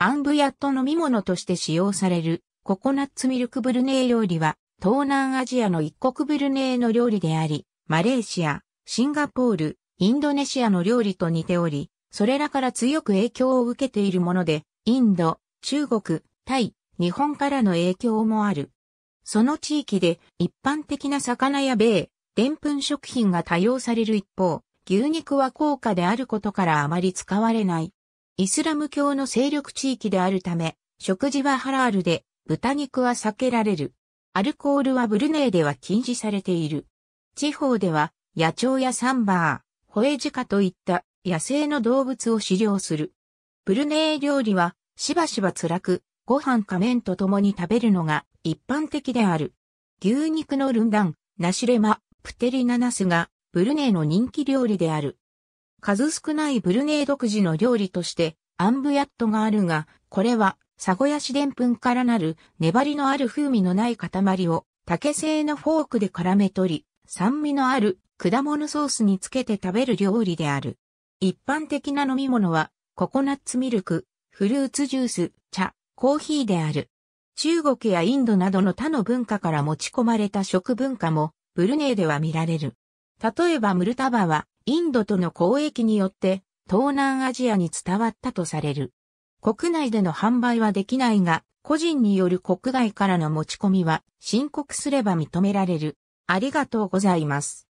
アンブヤット飲み物として使用されるココナッツミルクブルネー料理は東南アジアの一国ブルネーの料理であり、マレーシア、シンガポール、インドネシアの料理と似ており、それらから強く影響を受けているもので、インド、中国、タイ、日本からの影響もある。その地域で一般的な魚や米、でんぷん食品が多用される一方、牛肉は高価であることからあまり使われない。イスラム教の勢力地域であるため、食事はハラールで、豚肉は避けられる。アルコールはブルネイでは禁止されている。地方では、野鳥やサンバー、ホエジカといった野生の動物を飼料する。ブルネイ料理は、しばしば辛く、ご飯か麺と共に食べるのが一般的である。牛肉のルンダン、ナシレマ、プテリナナスが、ブルネイの人気料理である。数少ないブルネイ独自の料理として、アンブヤットがあるが、これは、サゴヤシデンプンからなる、粘りのある風味のない塊を、竹製のフォークで絡め取り、酸味のある果物ソースにつけて食べる料理である。一般的な飲み物は、ココナッツミルク、フルーツジュース、茶、コーヒーである。中国やインドなどの他の文化から持ち込まれた食文化も、ブルネイでは見られる。例えばムルタバは、インドとの交易によって東南アジアに伝わったとされる。国内での販売はできないが、個人による国外からの持ち込みは申告すれば認められる。ありがとうございます。